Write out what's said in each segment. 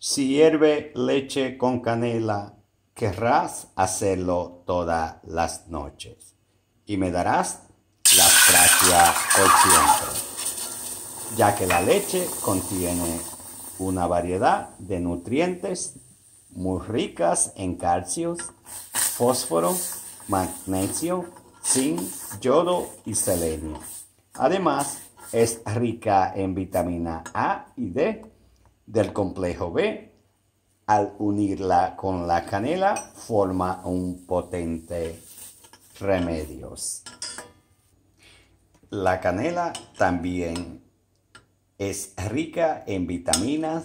Si hierve leche con canela, querrás hacerlo todas las noches, y me darás la gracia por siempre, ya que la leche contiene una variedad de nutrientes muy ricas en calcio, fósforo, magnesio, zinc, yodo y selenio. Además, es rica en vitamina A y D, del complejo B, al unirla con la canela, forma un potente remedio. La canela también es rica en vitaminas,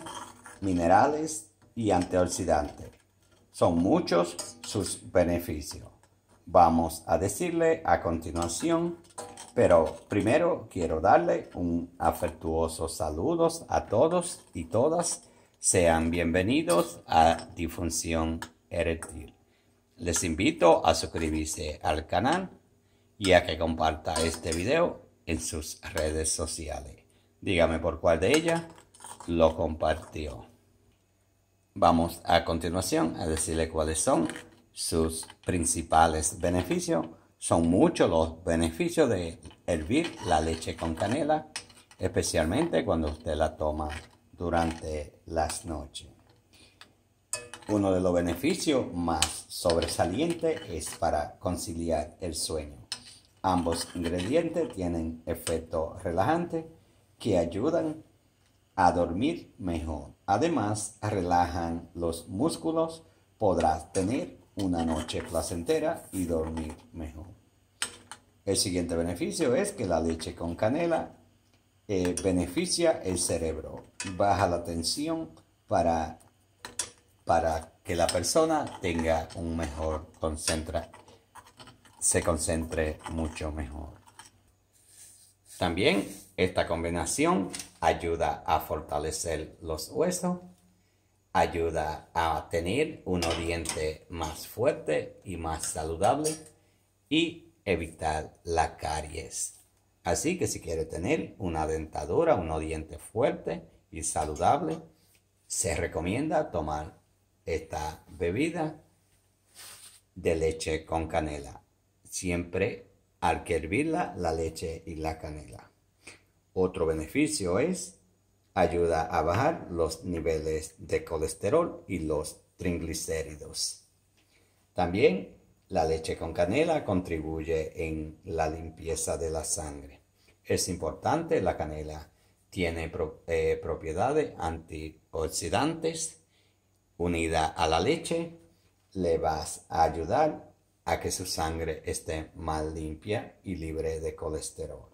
minerales y antioxidantes. Son muchos sus beneficios. Vamos a decirle a continuación pero primero quiero darle un afectuoso saludos a todos y todas. Sean bienvenidos a difunción Erectil. Les invito a suscribirse al canal y a que comparta este video en sus redes sociales. Dígame por cuál de ellas lo compartió. Vamos a continuación a decirle cuáles son sus principales beneficios son muchos los beneficios de hervir la leche con canela, especialmente cuando usted la toma durante las noches. Uno de los beneficios más sobresalientes es para conciliar el sueño. Ambos ingredientes tienen efecto relajante que ayudan a dormir mejor. Además, relajan los músculos, podrás tener una noche placentera y dormir mejor. El siguiente beneficio es que la leche con canela eh, beneficia el cerebro, baja la tensión para, para que la persona tenga un mejor concentra, se concentre mucho mejor. También esta combinación ayuda a fortalecer los huesos ayuda a tener un diente más fuerte y más saludable y evitar la caries. Así que si quiere tener una dentadura, un diente fuerte y saludable, se recomienda tomar esta bebida de leche con canela. Siempre al que hervirla, la leche y la canela. Otro beneficio es Ayuda a bajar los niveles de colesterol y los triglicéridos. También la leche con canela contribuye en la limpieza de la sangre. Es importante, la canela tiene eh, propiedades antioxidantes. Unida a la leche, le vas a ayudar a que su sangre esté más limpia y libre de colesterol.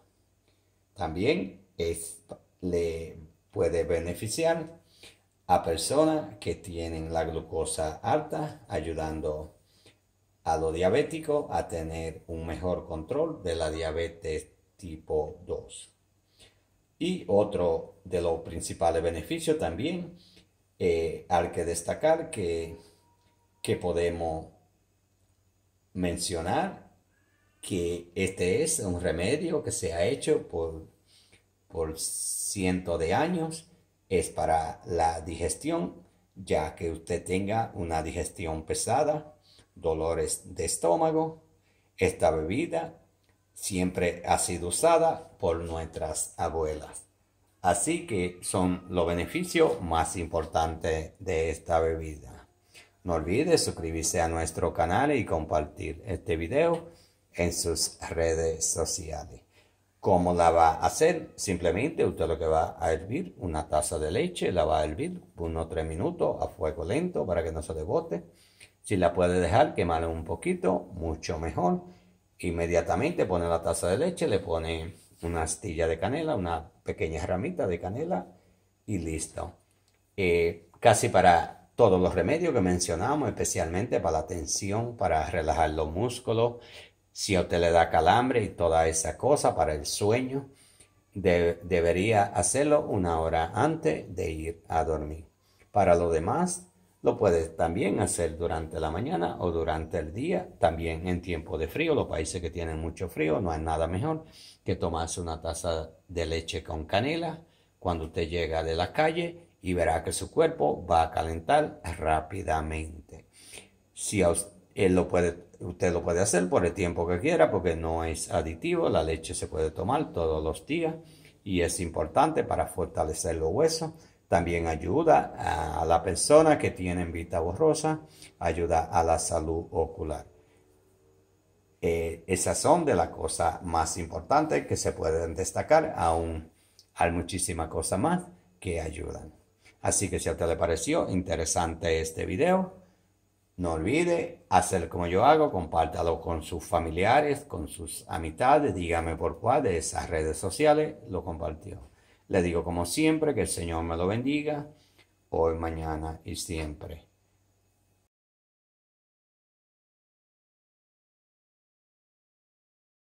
También es, le puede beneficiar a personas que tienen la glucosa alta, ayudando a los diabéticos a tener un mejor control de la diabetes tipo 2. Y otro de los principales beneficios también, eh, hay que destacar que, que podemos mencionar que este es un remedio que se ha hecho por por ciento de años es para la digestión, ya que usted tenga una digestión pesada, dolores de estómago. Esta bebida siempre ha sido usada por nuestras abuelas. Así que son los beneficios más importantes de esta bebida. No olvide suscribirse a nuestro canal y compartir este video en sus redes sociales. ¿Cómo la va a hacer? Simplemente usted lo que va a hervir, una taza de leche, la va a hervir unos tres minutos a fuego lento para que no se le bote. Si la puede dejar quemar un poquito, mucho mejor. Inmediatamente pone la taza de leche, le pone una astilla de canela, una pequeña ramita de canela y listo. Eh, casi para todos los remedios que mencionamos, especialmente para la tensión, para relajar los músculos, si a usted le da calambre y toda esa cosa para el sueño, debería hacerlo una hora antes de ir a dormir. Para lo demás, lo puede también hacer durante la mañana o durante el día, también en tiempo de frío. Los países que tienen mucho frío no hay nada mejor que tomarse una taza de leche con canela cuando usted llega de la calle y verá que su cuerpo va a calentar rápidamente. Si a lo puede, usted lo puede hacer por el tiempo que quiera porque no es aditivo, la leche se puede tomar todos los días y es importante para fortalecer los huesos. También ayuda a la persona que tiene vista borrosa, ayuda a la salud ocular. Eh, esas son de las cosas más importantes que se pueden destacar, aún hay muchísimas cosas más que ayudan. Así que si a usted le pareció interesante este video, no olvide hacer como yo hago, compártalo con sus familiares, con sus amistades, dígame por cuál de esas redes sociales lo compartió. Le digo como siempre que el Señor me lo bendiga, hoy, mañana y siempre.